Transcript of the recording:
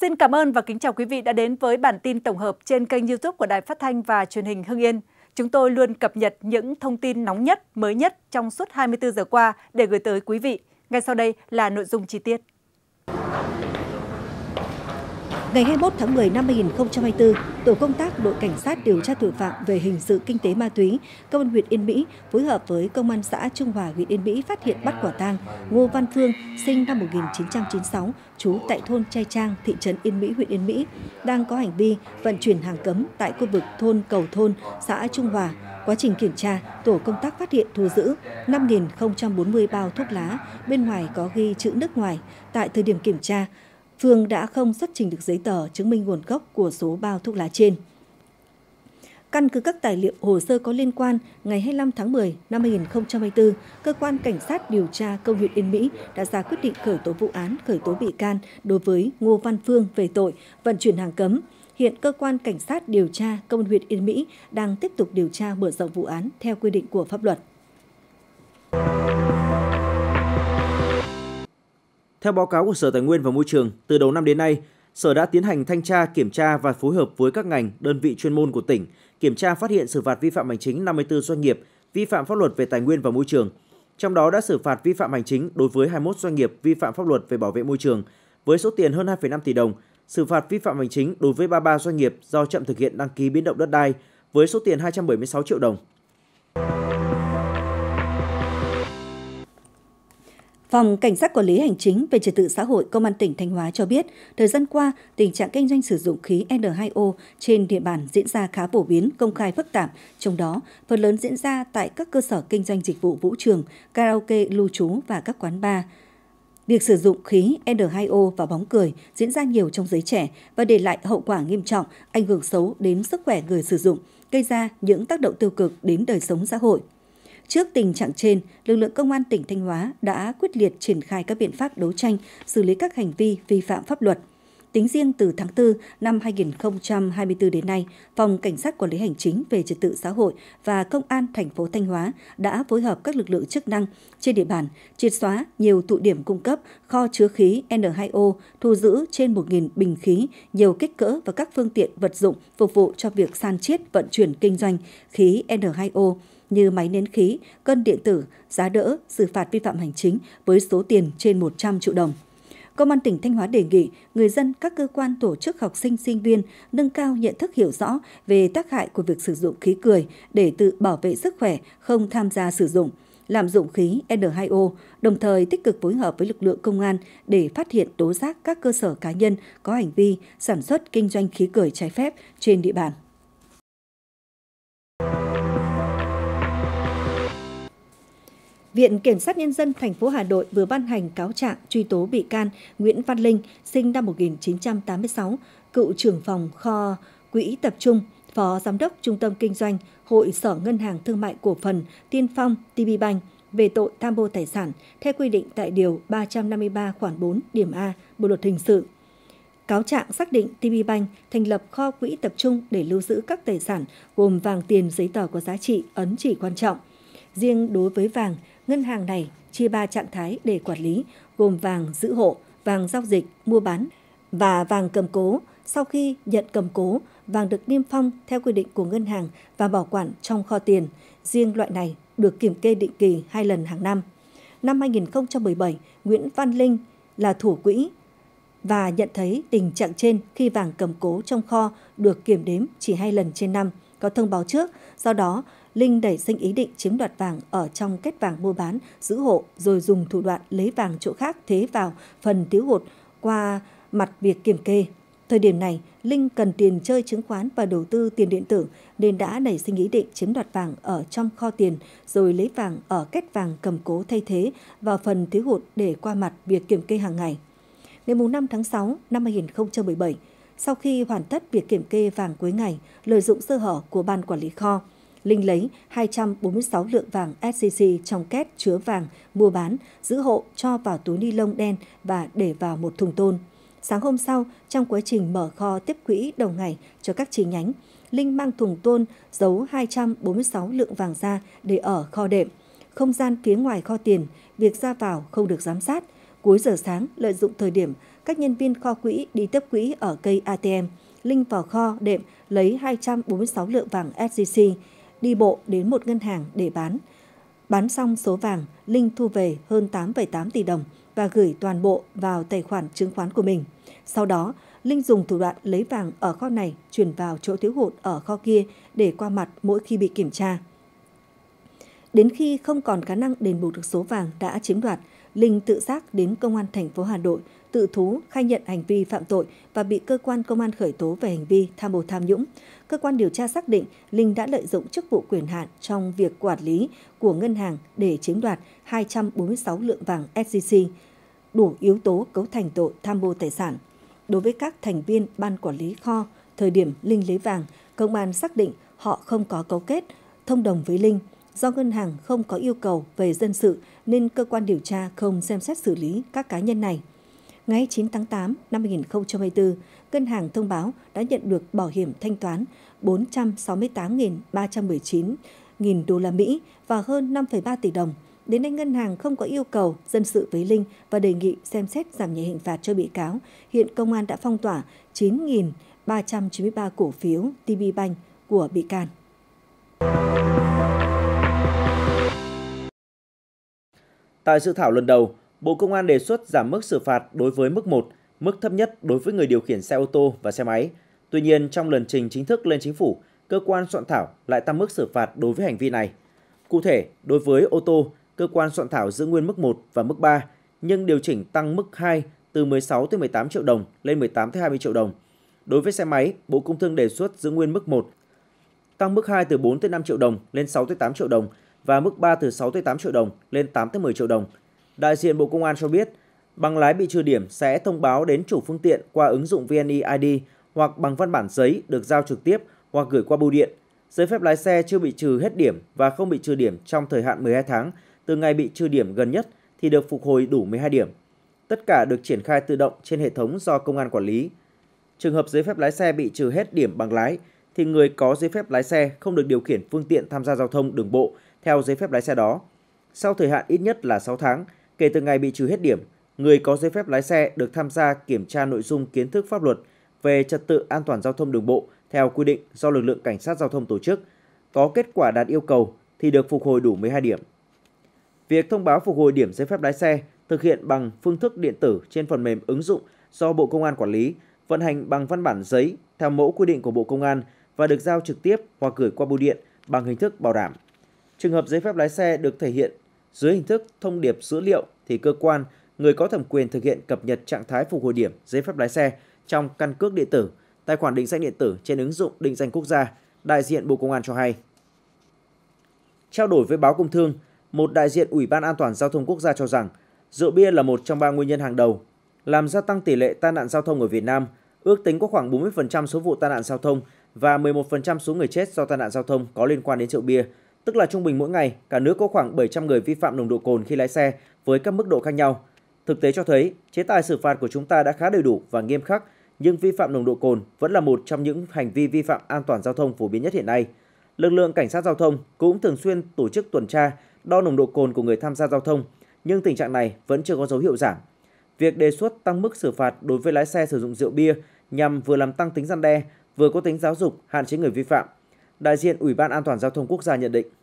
Xin cảm ơn và kính chào quý vị đã đến với bản tin tổng hợp trên kênh YouTube của Đài Phát thanh và Truyền hình Hưng Yên. Chúng tôi luôn cập nhật những thông tin nóng nhất, mới nhất trong suốt 24 giờ qua để gửi tới quý vị. Ngay sau đây là nội dung chi tiết. Ngày 21 tháng 10 năm 2024, Tổ công tác đội cảnh sát điều tra tội phạm về hình sự kinh tế ma túy, Công an huyện Yên Mỹ phối hợp với Công an xã Trung Hòa huyện Yên Mỹ phát hiện bắt quả tang Ngô Văn Phương, sinh năm 1996, trú tại thôn Trai Trang, thị trấn Yên Mỹ, huyện Yên Mỹ, đang có hành vi vận chuyển hàng cấm tại khu vực thôn Cầu Thôn, xã Trung Hòa. Quá trình kiểm tra, tổ công tác phát hiện thu giữ 5.040 bao thuốc lá, bên ngoài có ghi chữ nước ngoài. Tại thời điểm kiểm tra, Phương đã không xuất trình được giấy tờ chứng minh nguồn gốc của số bao thuốc lá trên. Căn cứ các tài liệu hồ sơ có liên quan, ngày 25 tháng 10 năm 2024, cơ quan cảnh sát điều tra công huyện Yên Mỹ đã ra quyết định khởi tố vụ án, khởi tố bị can đối với Ngô Văn Phương về tội vận chuyển hàng cấm. Hiện cơ quan cảnh sát điều tra công huyện Yên Mỹ đang tiếp tục điều tra mở rộng vụ án theo quy định của pháp luật. Theo báo cáo của Sở Tài nguyên và Môi trường, từ đầu năm đến nay, Sở đã tiến hành thanh tra, kiểm tra và phối hợp với các ngành, đơn vị chuyên môn của tỉnh, kiểm tra phát hiện xử phạt vi phạm hành chính 54 doanh nghiệp vi phạm pháp luật về tài nguyên và môi trường. Trong đó đã xử phạt vi phạm hành chính đối với 21 doanh nghiệp vi phạm pháp luật về bảo vệ môi trường với số tiền hơn 2,5 tỷ đồng, xử phạt vi phạm hành chính đối với 33 doanh nghiệp do chậm thực hiện đăng ký biến động đất đai với số tiền 276 triệu đồng. Phòng Cảnh sát Quản lý Hành chính về Trật tự xã hội Công an tỉnh Thanh Hóa cho biết, thời gian qua, tình trạng kinh doanh sử dụng khí N2O trên địa bàn diễn ra khá phổ biến, công khai phức tạp, trong đó phần lớn diễn ra tại các cơ sở kinh doanh dịch vụ vũ trường, karaoke, lưu trú và các quán bar. Việc sử dụng khí N2O và bóng cười diễn ra nhiều trong giới trẻ và để lại hậu quả nghiêm trọng, ảnh hưởng xấu đến sức khỏe người sử dụng, gây ra những tác động tiêu cực đến đời sống xã hội. Trước tình trạng trên, lực lượng công an tỉnh Thanh Hóa đã quyết liệt triển khai các biện pháp đấu tranh, xử lý các hành vi vi phạm pháp luật. Tính riêng từ tháng 4 năm 2024 đến nay, Phòng Cảnh sát Quản lý Hành chính về Trật tự xã hội và Công an thành phố Thanh Hóa đã phối hợp các lực lượng chức năng trên địa bàn triệt xóa nhiều tụ điểm cung cấp kho chứa khí N2O, thu giữ trên 1.000 bình khí, nhiều kích cỡ và các phương tiện vật dụng phục vụ cho việc san chiết vận chuyển kinh doanh khí N2O như máy nén khí, cân điện tử, giá đỡ, xử phạt vi phạm hành chính với số tiền trên 100 triệu đồng. Công an tỉnh Thanh Hóa đề nghị người dân, các cơ quan tổ chức học sinh sinh viên nâng cao nhận thức hiểu rõ về tác hại của việc sử dụng khí cười để tự bảo vệ sức khỏe, không tham gia sử dụng làm dụng khí N2O, đồng thời tích cực phối hợp với lực lượng công an để phát hiện tố giác các cơ sở cá nhân có hành vi sản xuất kinh doanh khí cười trái phép trên địa bàn. Viện Kiểm sát Nhân dân thành phố Hà Nội vừa ban hành cáo trạng truy tố bị can Nguyễn Văn Linh, sinh năm 1986, cựu trưởng phòng kho Quỹ Tập Trung, Phó Giám đốc Trung tâm Kinh doanh Hội Sở Ngân hàng Thương mại Cổ phần Tiên Phong TBBank về tội tham mô tài sản theo quy định tại Điều 353 khoản 4 điểm A Bộ Luật Hình sự. Cáo trạng xác định TBBank thành lập kho quỹ tập trung để lưu giữ các tài sản gồm vàng tiền giấy tờ có giá trị ấn chỉ quan trọng – Riêng đối với vàng, ngân hàng này chia ba trạng thái để quản lý, gồm vàng giữ hộ, vàng giao dịch, mua bán và vàng cầm cố. Sau khi nhận cầm cố, vàng được niêm phong theo quy định của ngân hàng và bảo quản trong kho tiền. Riêng loại này được kiểm kê định kỳ hai lần hàng năm. Năm 2017, Nguyễn Văn Linh là thủ quỹ và nhận thấy tình trạng trên khi vàng cầm cố trong kho được kiểm đếm chỉ hai lần trên năm có thông báo trước. Do đó, Linh đẩy sinh ý định chiếm đoạt vàng ở trong kết vàng mua bán, giữ hộ rồi dùng thủ đoạn lấy vàng chỗ khác thế vào phần thiếu hụt qua mặt việc kiểm kê. Thời điểm này, Linh cần tiền chơi chứng khoán và đầu tư tiền điện tử nên đã nảy sinh ý định chiếm đoạt vàng ở trong kho tiền rồi lấy vàng ở kết vàng cầm cố thay thế vào phần thiếu hụt để qua mặt việc kiểm kê hàng ngày. Ngày 5 tháng 6 năm 2017, sau khi hoàn tất việc kiểm kê vàng cuối ngày, lợi dụng sơ hở của ban quản lý kho, Linh lấy 246 lượng vàng SCC trong két chứa vàng mua bán, giữ hộ cho vào túi ni lông đen và để vào một thùng tôn. Sáng hôm sau, trong quá trình mở kho tiếp quỹ đầu ngày cho các chi nhánh, Linh mang thùng tôn giấu 246 lượng vàng ra để ở kho đệm. Không gian phía ngoài kho tiền, việc ra vào không được giám sát. Cuối giờ sáng, lợi dụng thời điểm, các nhân viên kho quỹ đi tiếp quỹ ở cây ATM. Linh vào kho đệm lấy 246 lượng vàng SGC đi bộ đến một ngân hàng để bán. Bán xong số vàng, Linh thu về hơn 8,8 tỷ đồng và gửi toàn bộ vào tài khoản chứng khoán của mình. Sau đó, Linh dùng thủ đoạn lấy vàng ở kho này chuyển vào chỗ thiếu hụt ở kho kia để qua mặt mỗi khi bị kiểm tra. Đến khi không còn khả năng đền bù được số vàng đã chiếm đoạt, Linh tự giác đến công an thành phố Hà Nội tự thú khai nhận hành vi phạm tội và bị cơ quan công an khởi tố về hành vi tham ô tham nhũng. Cơ quan điều tra xác định Linh đã lợi dụng chức vụ quyền hạn trong việc quản lý của ngân hàng để chiếm đoạt 246 lượng vàng SCC, đủ yếu tố cấu thành tội tham ô tài sản. Đối với các thành viên ban quản lý kho, thời điểm Linh lấy vàng, công an xác định họ không có cấu kết, thông đồng với Linh – do ngân hàng không có yêu cầu về dân sự nên cơ quan điều tra không xem xét xử lý các cá nhân này. Ngày 9 tháng 8 năm 2024, ngân hàng thông báo đã nhận được bảo hiểm thanh toán 468.319.000 đô la Mỹ và hơn 5,3 tỷ đồng. Đến nay ngân hàng không có yêu cầu dân sự với Linh và đề nghị xem xét giảm nhẹ hình phạt cho bị cáo. Hiện công an đã phong tỏa 9.393 cổ phiếu TB Bank của bị can. Tại dự thảo lần đầu, Bộ Công an đề xuất giảm mức xử phạt đối với mức 1, mức thấp nhất đối với người điều khiển xe ô tô và xe máy. Tuy nhiên, trong lần trình chính thức lên chính phủ, cơ quan soạn thảo lại tăng mức xử phạt đối với hành vi này. Cụ thể, đối với ô tô, cơ quan soạn thảo giữ nguyên mức 1 và mức 3, nhưng điều chỉnh tăng mức 2 từ 16 tới 18 triệu đồng lên 18 tới 20 triệu đồng. Đối với xe máy, Bộ Công Thương đề xuất giữ nguyên mức 1, tăng mức 2 từ 4 tới 5 triệu đồng lên 6 tới 8 triệu đồng và mức 3 từ 6 tới 8 triệu đồng lên 8 tới 10 triệu đồng. Đại diện Bộ Công an cho biết, bằng lái bị trừ điểm sẽ thông báo đến chủ phương tiện qua ứng dụng VNeID hoặc bằng văn bản giấy được giao trực tiếp hoặc gửi qua bưu điện. Giấy phép lái xe chưa bị trừ hết điểm và không bị trừ điểm trong thời hạn 12 tháng từ ngày bị trừ điểm gần nhất thì được phục hồi đủ 12 điểm. Tất cả được triển khai tự động trên hệ thống do công an quản lý. Trường hợp giấy phép lái xe bị trừ hết điểm bằng lái thì người có giấy phép lái xe không được điều khiển phương tiện tham gia giao thông đường bộ theo giấy phép lái xe đó. Sau thời hạn ít nhất là 6 tháng kể từ ngày bị trừ hết điểm, người có giấy phép lái xe được tham gia kiểm tra nội dung kiến thức pháp luật về trật tự an toàn giao thông đường bộ theo quy định do lực lượng cảnh sát giao thông tổ chức, có kết quả đạt yêu cầu thì được phục hồi đủ 12 điểm. Việc thông báo phục hồi điểm giấy phép lái xe thực hiện bằng phương thức điện tử trên phần mềm ứng dụng do Bộ Công an quản lý, vận hành bằng văn bản giấy theo mẫu quy định của Bộ Công an và được giao trực tiếp hoặc gửi qua bưu điện bằng hình thức bảo đảm. Trường hợp giấy phép lái xe được thể hiện dưới hình thức thông điệp dữ liệu thì cơ quan, người có thẩm quyền thực hiện cập nhật trạng thái phục hồi điểm giấy phép lái xe trong căn cước điện tử, tài khoản định danh điện tử trên ứng dụng định danh quốc gia, đại diện Bộ Công an cho hay. Trao đổi với báo Công Thương, một đại diện Ủy ban An toàn Giao thông Quốc gia cho rằng rượu bia là một trong ba nguyên nhân hàng đầu làm gia tăng tỷ lệ tai nạn giao thông ở Việt Nam, ước tính có khoảng 40% số vụ tai nạn giao thông và 11% số người chết do tai nạn giao thông có liên quan đến rượu bia, tức là trung bình mỗi ngày cả nước có khoảng 700 người vi phạm nồng độ cồn khi lái xe với các mức độ khác nhau. Thực tế cho thấy, chế tài xử phạt của chúng ta đã khá đầy đủ và nghiêm khắc, nhưng vi phạm nồng độ cồn vẫn là một trong những hành vi vi phạm an toàn giao thông phổ biến nhất hiện nay. Lực lượng cảnh sát giao thông cũng thường xuyên tổ chức tuần tra, đo nồng độ cồn của người tham gia giao thông, nhưng tình trạng này vẫn chưa có dấu hiệu giảm. Việc đề xuất tăng mức xử phạt đối với lái xe sử dụng rượu bia nhằm vừa làm tăng tính gian đe, vừa có tính giáo dục hạn chế người vi phạm. Đại diện Ủy ban An toàn giao thông quốc gia nhận định